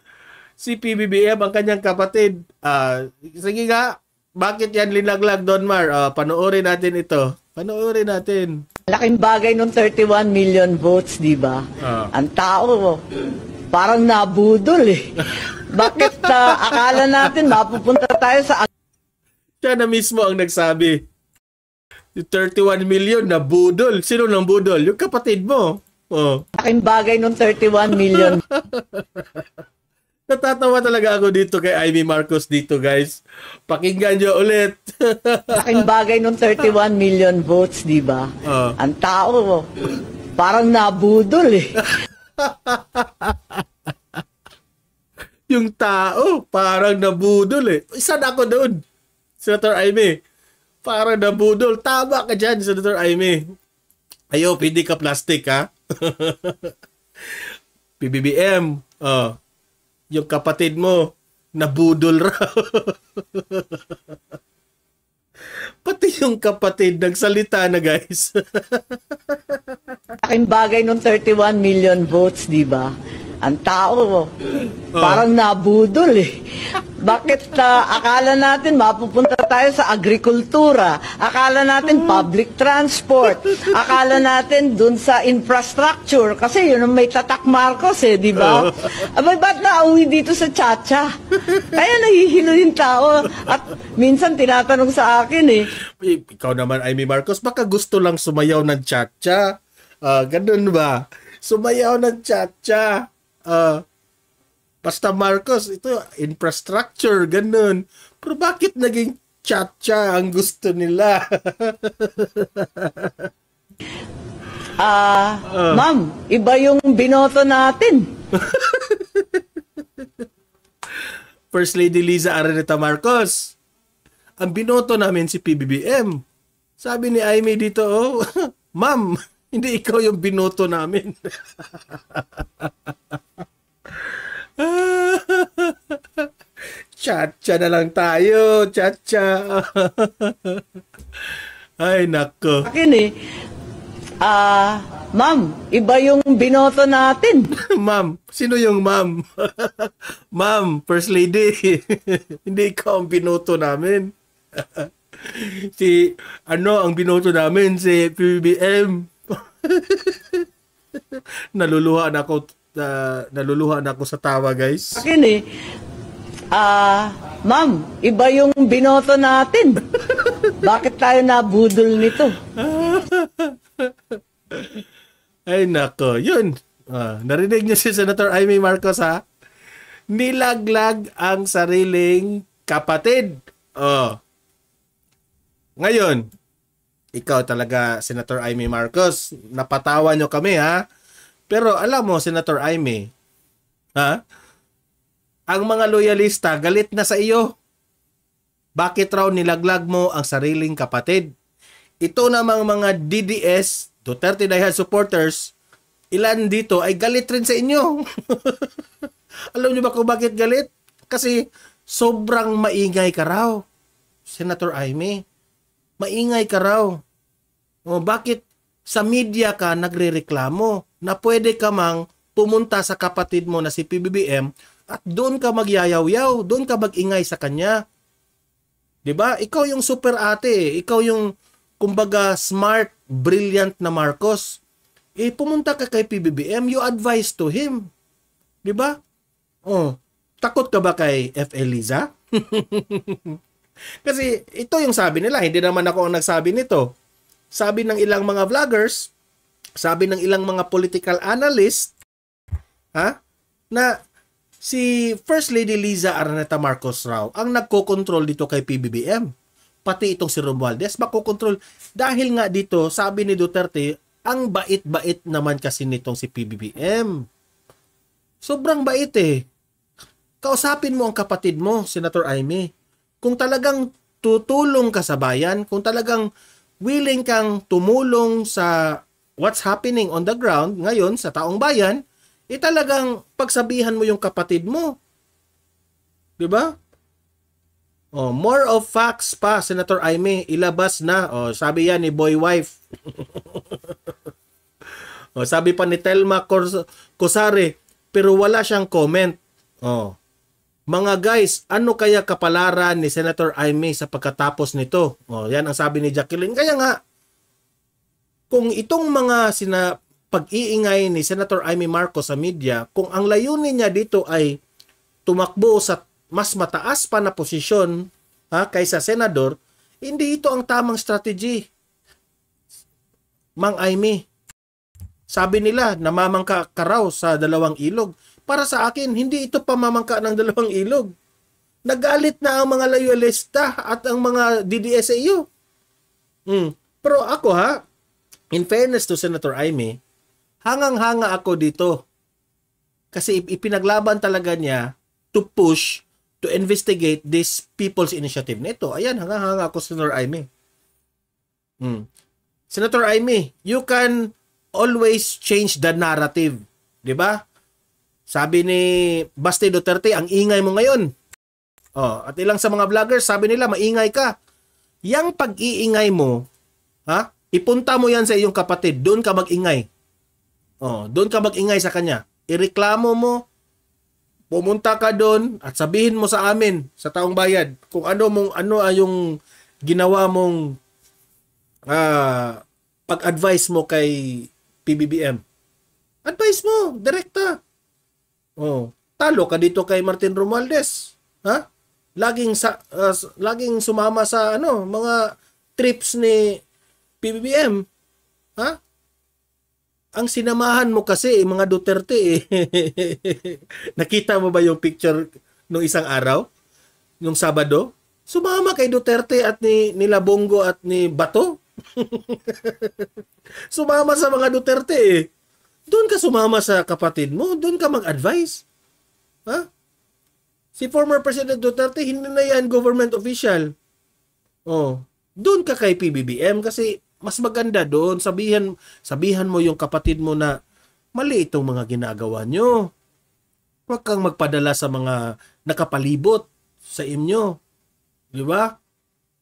[SPEAKER 1] si PBBM ang kanyang kapatid. Uh, sige nga, bakit yan linaglag Don Mar? Uh, panoorin natin ito. Panoorin natin. Laking bagay nung 31 million votes, di
[SPEAKER 3] ba? Ah. Ang tao, parang nabudol eh. Bakit uh, akala natin
[SPEAKER 1] mapupunta tayo sa... Siya na mismo ang nagsabi. Yung 31 million na budol. Sino nang budol? Yung kapatid mo. Oh.
[SPEAKER 3] Laking bagay nung
[SPEAKER 1] 31 million. Natatawa talaga ako dito kay Ivy Marcos dito, guys. Pakinggan nyo ulit.
[SPEAKER 3] Aking bagay nung 31 million votes, di ba? Uh. Ang tao, parang nabudol eh.
[SPEAKER 1] yung tao, parang nabudol eh. Saan ako doon? Senator Amy, parang nabudol. Tama ka dyan, Senator Amy. Ayop, hindi ka plastic, ha? PBBM. Oh. Uh yung kapatid mo, nabudol raw. Pati yung kapatid nagsalita na guys.
[SPEAKER 3] Akin bagay nung 31 million votes, di ba? ang tao, parang nabudol eh. Bakit ah, akala natin mapupunta tayo sa agrikultura? Akala natin public transport? Akala natin dun sa infrastructure? Kasi yun ang may tatak Marcos eh, di ba? Abay, ba't nauwi dito sa Chacha? Kaya nahihilo yung tao. At minsan tinatanong sa akin eh,
[SPEAKER 1] Ikaw naman, Amy Marcos, baka gusto lang sumayaw ng chacha? cha ah, ganun ba? Sumayaw ng chacha? Uh, basta Marcos, ito infrastructure, ganun. Pero bakit naging cha-cha ang gusto nila?
[SPEAKER 3] Ah, uh, uh. ma'am, iba yung binoto
[SPEAKER 1] natin. First Lady Liza Araneta Marcos. Ang binoto namin si PBBM. Sabi ni Aimee dito, oh, ma'am, hindi ikaw yung binoto namin. Chacha na lang tayo, chacha. Ay, nako.
[SPEAKER 3] Akin eh, ah, uh, ma'am, iba yung binoto natin.
[SPEAKER 1] ma'am, sino yung ma'am? ma'am, first lady. Hindi ikaw ang binoto namin. si, ano, ang binoto namin, si PBBM. naluluha na ako uh, naluluha na ako sa tawa, guys. Akin eh. Ah, uh,
[SPEAKER 3] ma'am, iba yung binoto natin. Bakit tayo nabudol nito?
[SPEAKER 1] Ay nako, yun. Uh, narinig niyo si Senator Amy Marcos ha? Nilaglag ang sariling kapatid. Oh. Ngayon, ikaw talaga, Senator Aimee Marcos, napatawa nyo kami ha. Pero alam mo, Senator Aimee, ha? Ang mga loyalista, galit na sa iyo. Bakit raw nilaglag mo ang sariling kapatid? Ito namang mga DDS, Duterte Dayhan supporters, ilan dito ay galit rin sa inyo. alam nyo ba kung bakit galit? Kasi sobrang maingay ka raw, Senator Aimee maingay ka raw. O bakit sa media ka nagrereklamo na pwede ka mang pumunta sa kapatid mo na si PBBM at doon ka magyayaw-yaw, doon ka magingay sa kanya. 'Di ba? Ikaw yung super ate, ikaw yung kumbaga smart, brilliant na Marcos. Eh pumunta ka kay PBBM, you advise to him. 'Di ba? Oh, takot ka ba kay FL Liza? Kasi ito yung sabi nila, hindi naman ako ang nagsabi nito. Sabi ng ilang mga vloggers, sabi ng ilang mga political analyst, ha, na si First Lady Liza Araneta Marcos Rao ang nagko-control dito kay PBBM. Pati itong si Romualdez makokontrol dahil nga dito sabi ni Duterte ang bait-bait naman kasi nitong si PBBM. Sobrang bait eh. Kausapin mo ang kapatid mo, Senator Aimee kung talagang tutulong ka sa bayan, kung talagang willing kang tumulong sa what's happening on the ground ngayon sa taong bayan, eh talagang pagsabihan mo yung kapatid mo. 'Di ba? Oh, more of facts pa, Senator Aime, ilabas na. Oh, sabi yan ni Boy Wife. oh, sabi pa ni Telma Cosare, pero wala siyang comment. Oh. Mga guys, ano kaya kapalaran ni Senator Aimee sa pagkatapos nito? O, yan ang sabi ni Jacqueline. Kaya nga, kung itong mga sina pag-iingay ni Senator Aimee Marcos sa media, kung ang layunin niya dito ay tumakbo sa mas mataas pa na posisyon ha, kaysa senador, hindi ito ang tamang strategy. Mang Aimee, sabi nila namamangka ka raw sa dalawang ilog. Para sa akin, hindi ito pamamangka ng dalawang ilog. Nagalit na ang mga loyalista at ang mga DDSAU. Mm. Pero ako ha, in fairness to Senator Aimee, hangang-hanga ako dito. Kasi ipinaglaban talaga niya to push, to investigate this people's initiative nito. Ayan, hangang-hanga ako Senator Aimee. Mm. Senator Aimee, you can always change the narrative. 'di ba? Sabi ni Basti Duterte, ang ingay mo ngayon. Oh, at ilang sa mga vloggers, sabi nila, maingay ka. Yang pag-iingay mo, ha? Ipunta mo yan sa iyong kapatid. Doon ka mag-ingay. Oh, doon ka mag-ingay sa kanya. Ireklamo mo, pumunta ka doon at sabihin mo sa amin, sa taong bayad, kung ano mong ano ay ah yung ginawa mong uh, pag-advise mo kay PBBM. Advice mo, direkta. Oh, talo ka dito kay Martin Romualdez. Ha? Laging sa uh, laging sumama sa ano, mga trips ni PBBM. Ha? Ang sinamahan mo kasi eh, mga Duterte eh. Nakita mo ba yung picture nung isang araw? Nung Sabado? Sumama kay Duterte at ni nila Bongo at ni Bato. Sumama sa mga Duterte eh. Doon ka sumama sa kapatid mo, doon ka mag-advise. Ha? Si former President Duterte, hindi na yan government official. Oh, doon ka kay PBBM kasi mas maganda doon. Sabihan, sabihan mo yung kapatid mo na mali itong mga ginagawa nyo. Huwag kang magpadala sa mga nakapalibot sa inyo. Di ba?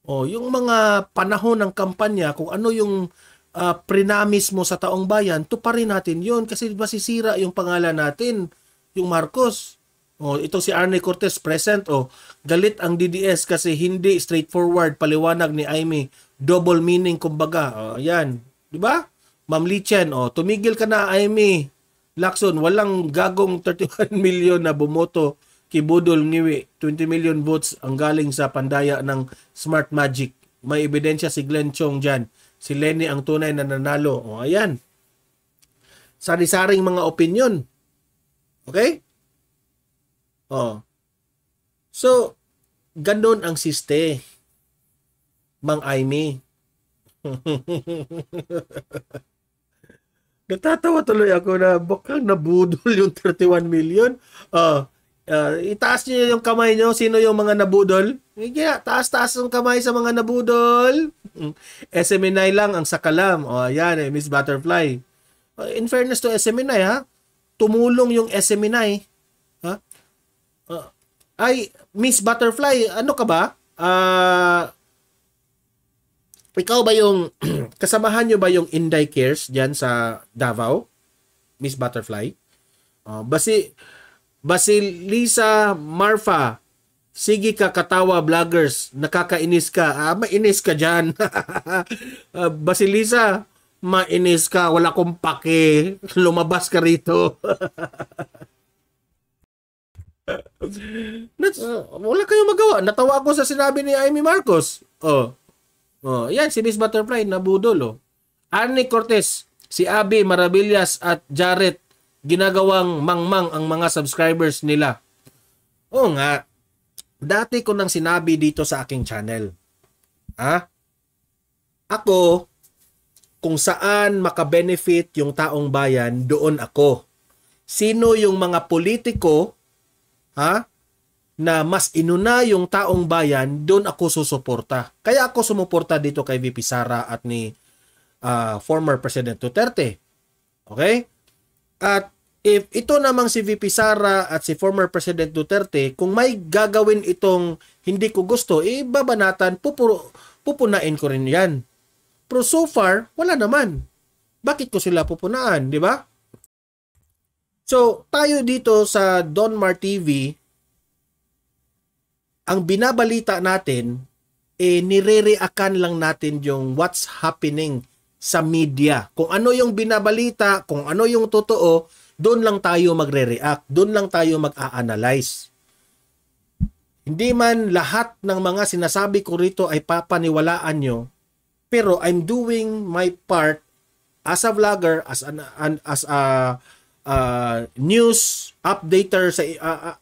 [SPEAKER 1] Oh, yung mga panahon ng kampanya, kung ano yung uh, prinamis mo sa taong bayan, tuparin natin yon kasi masisira yung pangalan natin, yung Marcos. Oh, ito si Arne Cortez present oh. Galit ang DDS kasi hindi straightforward paliwanag ni Aimee. Double meaning kumbaga. Oh, ayan, 'di ba? Ma'am Lichen, oh, tumigil ka na Aimee. Lacson, walang gagong 31 million na bumoto kay Budol Ngiwi. 20 million votes ang galing sa pandaya ng Smart Magic. May ebidensya si Glenn Chong dyan. Si Lenny ang tunay na nanalo. O ayan. Sari-saring mga opinion. Okay? O. So, ganun ang siste. Mang Aimee. Natatawa tuloy ako na baka nabudol yung 31 million. Ah, uh, Uh, itaas niyo yung kamay niyo sino yung mga nabudol? Yeah, taas-taas ang kamay sa mga nabudol. Hmm. SMNI lang ang sakalam. O oh, ayan, eh, Miss Butterfly. Uh, in fairness to SMNI ha, tumulong yung SMNI. Ha? Uh, ay, Miss Butterfly, ano ka ba? Uh, ikaw ba yung kasamahan nyo ba yung Inday Cares diyan sa Davao? Miss Butterfly? Uh, basi Basilisa Marfa, sige ka katawa vloggers, nakakainis ka. Ah, mainis ka dyan. Ah, Basilisa, mainis ka, wala kong pake, lumabas ka rito. That's, uh, wala kayong magawa. Natawa ako sa sinabi ni Amy Marcos. Oh. Oh, yan si Miss Butterfly nabudol oh. Arnie Cortez, si Abby Marabillas at Jarrett ginagawang mangmang ang mga subscribers nila. Oo nga, dati ko nang sinabi dito sa aking channel. Ha? Ako, kung saan makabenefit yung taong bayan, doon ako. Sino yung mga politiko ha, na mas inuna yung taong bayan, doon ako susuporta. Kaya ako sumuporta dito kay VP Sara at ni uh, former President Duterte. Okay? At if ito namang si VP Sara at si former President Duterte, kung may gagawin itong hindi ko gusto, ibabanatan, eh, pupuro, pupunain ko rin yan. Pero so far, wala naman. Bakit ko sila pupunaan, di ba? So, tayo dito sa Donmar TV, ang binabalita natin, eh, nire-reakan lang natin yung what's happening sa media. Kung ano yung binabalita, kung ano yung totoo, doon lang tayo magre-react, doon lang tayo mag-a-analyze. Hindi man lahat ng mga sinasabi ko rito ay papaniwalaan nyo, pero I'm doing my part as a vlogger, as an, an as a uh, news updater sa uh, uh,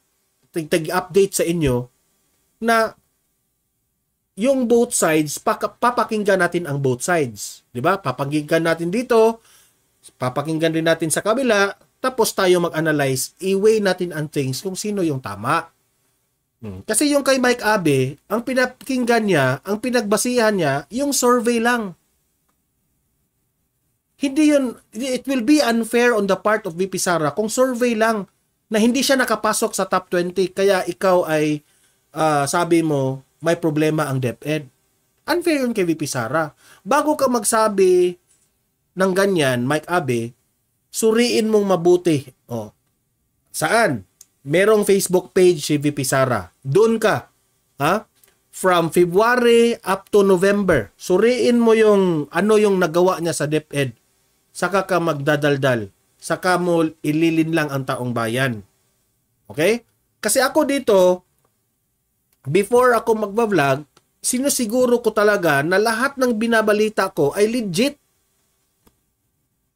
[SPEAKER 1] tag-update sa inyo na yung both sides, papakinggan natin ang both sides. ba diba? Papakinggan natin dito, papakinggan din natin sa kabila, tapos tayo mag-analyze, i-weigh natin ang things kung sino yung tama. Hmm. Kasi yung kay Mike Abe, ang pinakinggan niya, ang pinagbasihan niya, yung survey lang. Hindi yun, it will be unfair on the part of VP Sara kung survey lang na hindi siya nakapasok sa top 20 kaya ikaw ay uh, sabi mo may problema ang DepEd. Unfair yun kay VP Sara. Bago ka magsabi ng ganyan, Mike Abe, suriin mong mabuti. O, oh. saan? Merong Facebook page si VP Sara. Doon ka. Ha? From February up to November. Suriin mo yung ano yung nagawa niya sa DepEd. Saka ka magdadaldal. Saka mo ililin lang ang taong bayan. Okay? Kasi ako dito, before ako magbablog, sinusiguro ko talaga na lahat ng binabalita ko ay legit.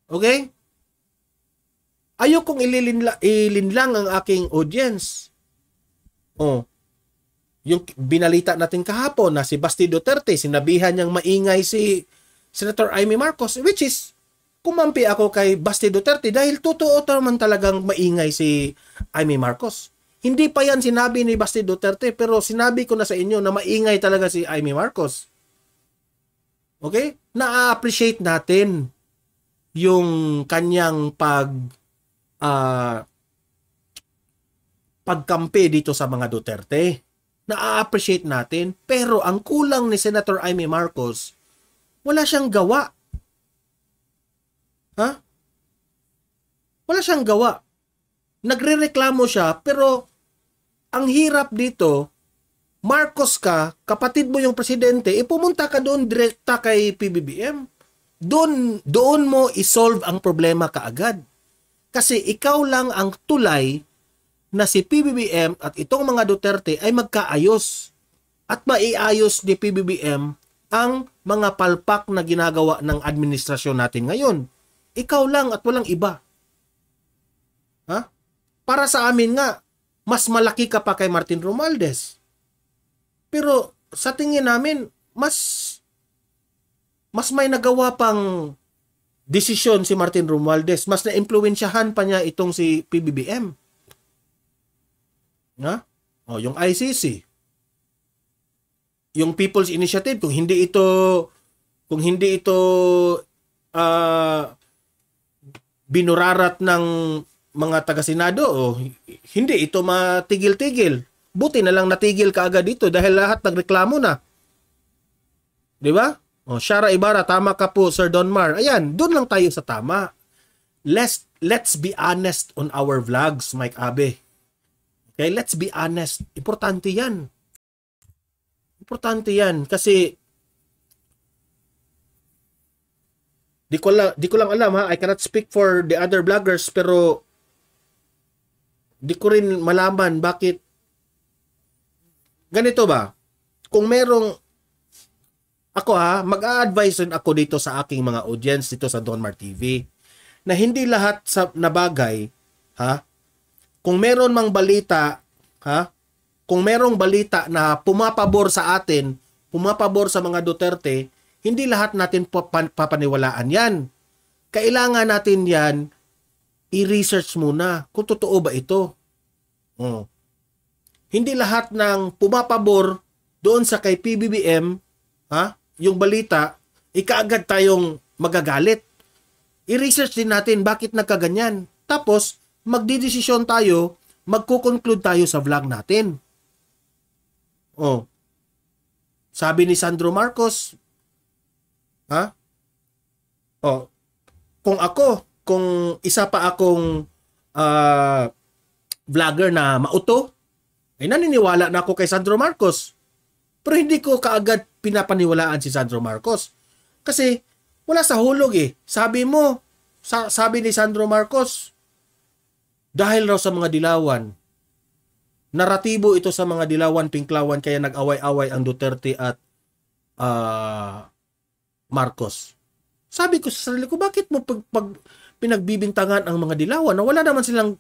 [SPEAKER 1] Okay? Ayokong ililinla, lang ang aking audience. Oh, yung binalita natin kahapon na si Basti Duterte, sinabihan niyang maingay si Senator Amy Marcos, which is, kumampi ako kay Basti Duterte dahil totoo naman talagang maingay si Amy Marcos. Hindi pa yan sinabi ni Basti Duterte pero sinabi ko na sa inyo na maingay talaga si Amy Marcos. Okay? Na-appreciate natin yung kanyang pag uh, pagkampi dito sa mga Duterte. Na-appreciate natin. Pero ang kulang ni Senator Amy Marcos, wala siyang gawa. Ha? Wala siyang gawa. Nagrereklamo siya pero ang hirap dito, Marcos ka, kapatid mo yung presidente, ipumunta eh, ka doon direkta kay PBBM. Doon, doon mo isolve ang problema kaagad. Kasi ikaw lang ang tulay na si PBBM at itong mga Duterte ay magkaayos at maiayos ni PBBM ang mga palpak na ginagawa ng administrasyon natin ngayon. Ikaw lang at walang iba. Ha? Para sa amin nga, mas malaki ka pa kay Martin Romualdez. Pero sa tingin namin, mas mas may nagawa pang desisyon si Martin Romualdez. Mas na-impluwensyahan pa niya itong si PBBM. Na? O, oh, yung ICC. Yung People's Initiative, kung hindi ito kung hindi ito uh, binurarat ng mga taga-senado, oh, hindi ito matigil-tigil. Buti na lang natigil kaagad dito dahil lahat nagreklamo na. 'Di ba? Oh, Shara Ibarra, tama ka po Sir Donmar. Ayan, doon lang tayo sa tama. Let's let's be honest on our vlogs, Mike Abe. Okay, let's be honest. Importante 'yan. Importante 'yan kasi Di ko, lang, di ko lang alam ha, I cannot speak for the other bloggers pero Di ko rin malaman bakit ganito ba? Kung merong ako ha, mag-a-advise ako dito sa aking mga audience dito sa Donmar TV na hindi lahat sa na bagay ha kung meron mang balita ha kung merong balita na pumapabor sa atin pumapabor sa mga Duterte hindi lahat natin papaniwalaan yan kailangan natin yan i-research muna kung totoo ba ito. Oh. Hindi lahat ng pumapabor doon sa kay PBBM, ha, yung balita, ikaagad tayong magagalit. I-research din natin bakit nagkaganyan. Tapos, magdidesisyon tayo, magkukonclude tayo sa vlog natin. Oh. Sabi ni Sandro Marcos, ha? Oh, kung ako, kung isa pa akong uh, vlogger na mauto, ay naniniwala na ako kay Sandro Marcos. Pero hindi ko kaagad pinapaniwalaan si Sandro Marcos. Kasi wala sa hulog eh. Sabi mo, sa, sabi ni Sandro Marcos, dahil raw sa mga dilawan, naratibo ito sa mga dilawan, pinklawan, kaya nag-away-away ang Duterte at uh, Marcos. Sabi ko sa sarili ko, bakit mo pag, pag pinagbibintangan ang mga dilawan na wala naman silang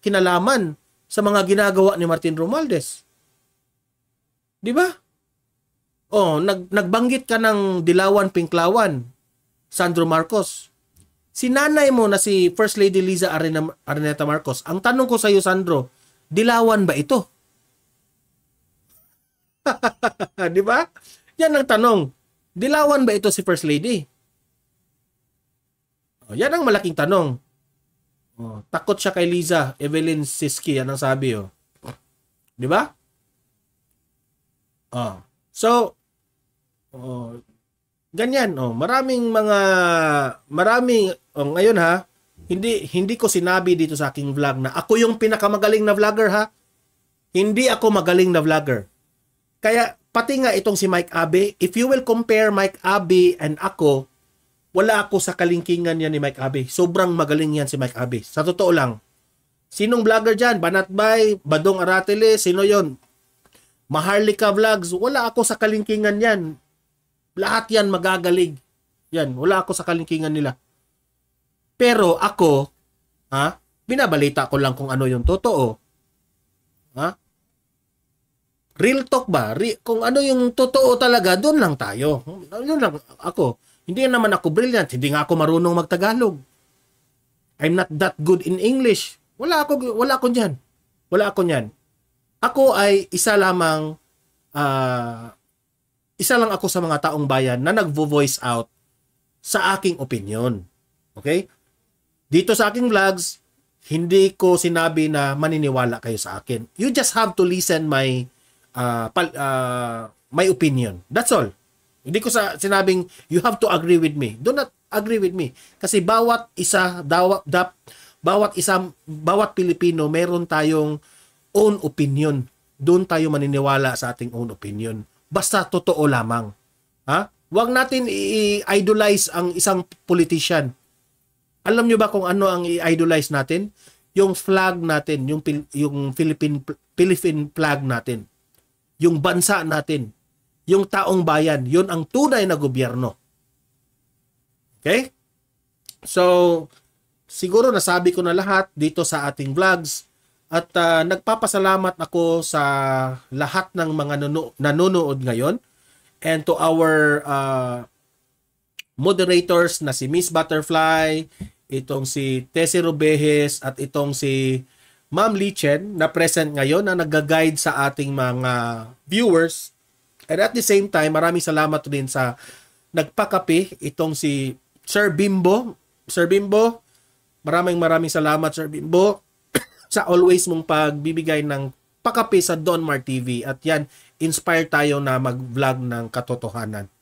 [SPEAKER 1] kinalaman sa mga ginagawa ni Martin Romualdez. 'Di ba? Oh, nag nagbanggit ka ng Dilawan Pinklawan, Sandro Marcos. Si nanay mo na si First Lady Liza Arena, Araneta Marcos. Ang tanong ko sa iyo, Sandro, Dilawan ba ito? 'Di ba? Yan ang tanong. Dilawan ba ito si First Lady? O, oh, yan ang malaking tanong. O, oh, takot siya kay Liza, Evelyn Siski, yan ang sabi. O. Oh. Di ba? O. So, o, ganyan. O, maraming mga, maraming, o, ngayon ha, hindi hindi ko sinabi dito sa aking vlog na ako yung pinakamagaling na vlogger ha. Hindi ako magaling na vlogger. Kaya pati nga itong si Mike Abe, if you will compare Mike Abe and ako, wala ako sa kalingkingan yan ni Mike Abe. Sobrang magaling yan si Mike Abe. Sa totoo lang. Sinong vlogger dyan? Banatbay, Badong Aratele, sino yon? Maharlika Vlogs. Wala ako sa kalingkingan yan. Lahat yan magagaling. Yan, wala ako sa kalingkingan nila. Pero ako, ha? Binabalita ko lang kung ano yung totoo. Ha? Real talk ba? Re- kung ano yung totoo talaga, doon lang tayo. Yun lang ako. Hindi naman ako brilliant, hindi nga ako marunong magtagalog. I'm not that good in English. Wala ako wala ako diyan. Wala ako niyan. Ako ay isa lamang uh, isa lang ako sa mga taong bayan na nagvo-voice out sa aking opinion. Okay? Dito sa aking vlogs, hindi ko sinabi na maniniwala kayo sa akin. You just have to listen my uh, pal, uh, my opinion. That's all. Hindi ko sa sinabing you have to agree with me. Do not agree with me. Kasi bawat isa daw, dap, bawat isa bawat Pilipino meron tayong own opinion. Doon tayo maniniwala sa ating own opinion. Basta totoo lamang. Ha? Huwag natin i-idolize ang isang politician. Alam niyo ba kung ano ang i-idolize natin? Yung flag natin, yung, yung Philippine, Philippine flag natin, yung bansa natin, yung taong bayan. Yun ang tunay na gobyerno. Okay? So, siguro nasabi ko na lahat dito sa ating vlogs. At uh, nagpapasalamat ako sa lahat ng mga nanono- nanonood ngayon and to our uh, moderators na si Miss Butterfly, itong si Tessie Rubejes at itong si Ma'am Lichen na present ngayon na nag-guide sa ating mga viewers And at the same time, maraming salamat din sa nagpakape itong si Sir Bimbo. Sir Bimbo, maraming maraming salamat Sir Bimbo sa always mong pagbibigay ng pakape sa Donmar TV. At yan, inspire tayo na mag-vlog ng katotohanan.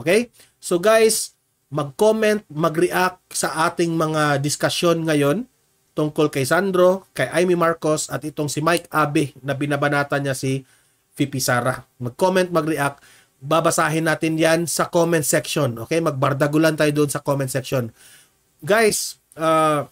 [SPEAKER 1] Okay? So guys, mag-comment, mag-react sa ating mga diskasyon ngayon tungkol kay Sandro, kay Amy Marcos at itong si Mike Abe na binabanata niya si Pipi Sara. Mag-comment, mag-react. Babasahin natin yan sa comment section. Okay? Magbardagulan tayo doon sa comment section. Guys, uh,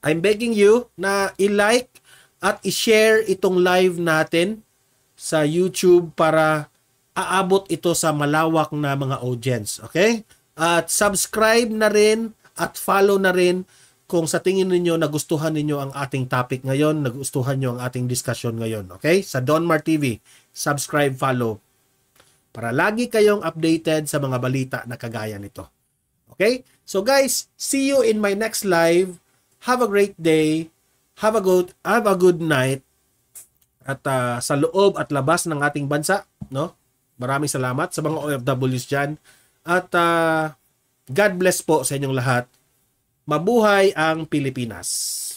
[SPEAKER 1] I'm begging you na i-like at i-share itong live natin sa YouTube para aabot ito sa malawak na mga audience. Okay? At subscribe na rin at follow na rin kung sa tingin ninyo nagustuhan ninyo ang ating topic ngayon, nagustuhan nyo ang ating discussion ngayon. Okay? Sa Donmar TV, subscribe, follow para lagi kayong updated sa mga balita na kagaya nito. Okay? So guys, see you in my next live. Have a great day. Have a good have a good night. At uh, sa loob at labas ng ating bansa, no? Maraming salamat sa mga OFWs diyan. At uh, God bless po sa inyong lahat. Mabuhay ang Pilipinas!